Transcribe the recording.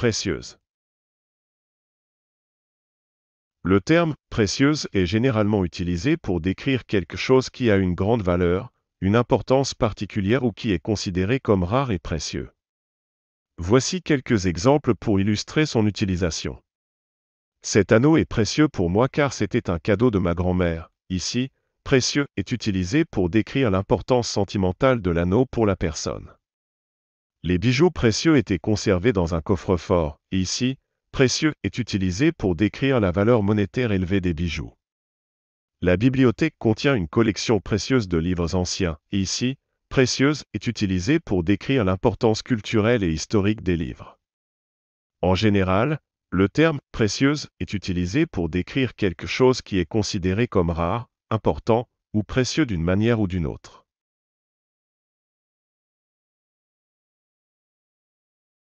précieuse. Le terme précieuse est généralement utilisé pour décrire quelque chose qui a une grande valeur, une importance particulière ou qui est considéré comme rare et précieux. Voici quelques exemples pour illustrer son utilisation. Cet anneau est précieux pour moi car c'était un cadeau de ma grand-mère. Ici, précieux est utilisé pour décrire l'importance sentimentale de l'anneau pour la personne. Les bijoux précieux étaient conservés dans un coffre-fort, et ici, précieux est utilisé pour décrire la valeur monétaire élevée des bijoux. La bibliothèque contient une collection précieuse de livres anciens, et ici, précieuse est utilisée pour décrire l'importance culturelle et historique des livres. En général, le terme précieuse est utilisé pour décrire quelque chose qui est considéré comme rare, important ou précieux d'une manière ou d'une autre.